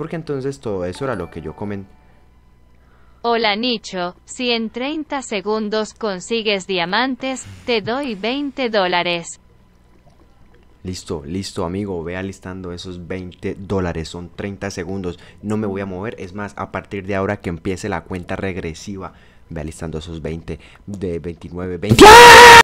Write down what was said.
porque entonces todo eso era lo que yo comen Hola Nicho, si en 30 segundos consigues diamantes, te doy 20 dólares. Listo, listo amigo, ve alistando esos 20 dólares, son 30 segundos, no me voy a mover, es más, a partir de ahora que empiece la cuenta regresiva, ve alistando esos 20, de 29, 20...